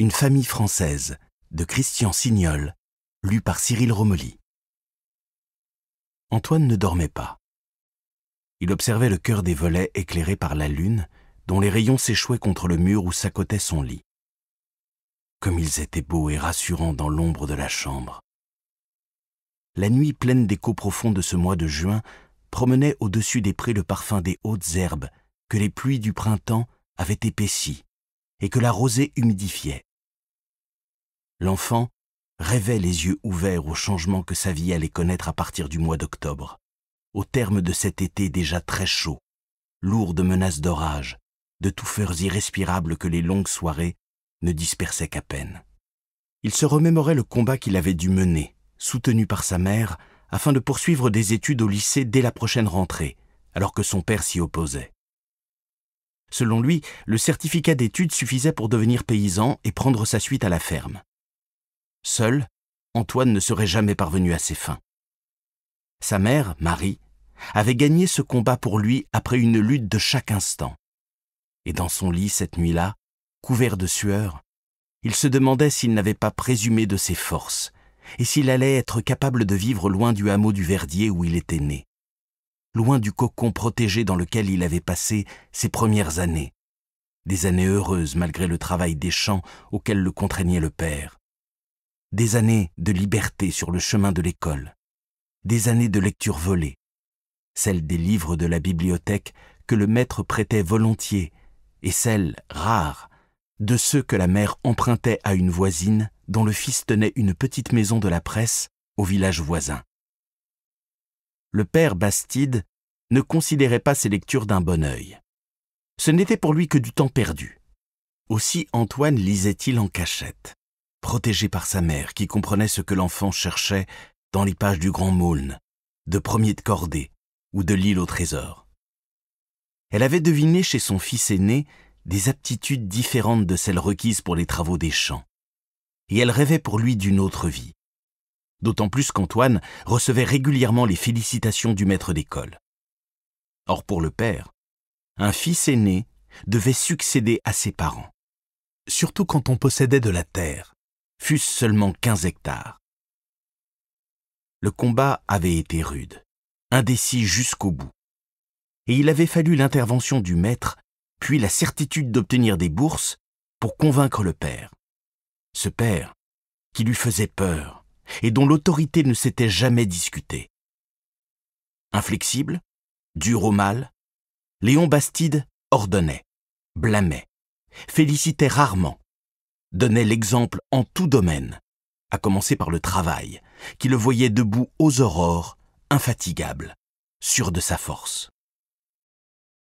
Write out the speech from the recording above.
Une famille française de Christian Signol, lu par Cyril Romoli. Antoine ne dormait pas. Il observait le cœur des volets éclairés par la lune, dont les rayons s'échouaient contre le mur où s'accotait son lit. Comme ils étaient beaux et rassurants dans l'ombre de la chambre. La nuit pleine d'échos profonds de ce mois de juin promenait au-dessus des prés le parfum des hautes herbes que les pluies du printemps avaient épaissies et que la rosée humidifiait. L'enfant rêvait les yeux ouverts au changement que sa vie allait connaître à partir du mois d'octobre, au terme de cet été déjà très chaud, lourd de menaces d'orage, de touffeurs irrespirables que les longues soirées ne dispersaient qu'à peine. Il se remémorait le combat qu'il avait dû mener, soutenu par sa mère, afin de poursuivre des études au lycée dès la prochaine rentrée, alors que son père s'y opposait. Selon lui, le certificat d'études suffisait pour devenir paysan et prendre sa suite à la ferme. Seul, Antoine ne serait jamais parvenu à ses fins. Sa mère, Marie, avait gagné ce combat pour lui après une lutte de chaque instant. Et dans son lit cette nuit-là, couvert de sueur, il se demandait s'il n'avait pas présumé de ses forces, et s'il allait être capable de vivre loin du hameau du Verdier où il était né loin du cocon protégé dans lequel il avait passé ses premières années. Des années heureuses malgré le travail des champs auquel le contraignait le père. Des années de liberté sur le chemin de l'école. Des années de lecture volée. celles des livres de la bibliothèque que le maître prêtait volontiers et celles, rares, de ceux que la mère empruntait à une voisine dont le fils tenait une petite maison de la presse au village voisin le père Bastide, ne considérait pas ces lectures d'un bon œil. Ce n'était pour lui que du temps perdu. Aussi Antoine lisait-il en cachette, protégé par sa mère qui comprenait ce que l'enfant cherchait dans les pages du Grand Maulne, de Premier de Cordée ou de L'île au Trésor. Elle avait deviné chez son fils aîné des aptitudes différentes de celles requises pour les travaux des champs. Et elle rêvait pour lui d'une autre vie, d'autant plus qu'Antoine recevait régulièrement les félicitations du maître d'école. Or pour le père, un fils aîné devait succéder à ses parents, surtout quand on possédait de la terre, fût-ce seulement 15 hectares. Le combat avait été rude, indécis jusqu'au bout, et il avait fallu l'intervention du maître, puis la certitude d'obtenir des bourses pour convaincre le père. Ce père qui lui faisait peur, et dont l'autorité ne s'était jamais discutée. Inflexible, dur au mal, Léon Bastide ordonnait, blâmait, félicitait rarement, donnait l'exemple en tout domaine, à commencer par le travail, qui le voyait debout aux aurores, infatigable, sûr de sa force.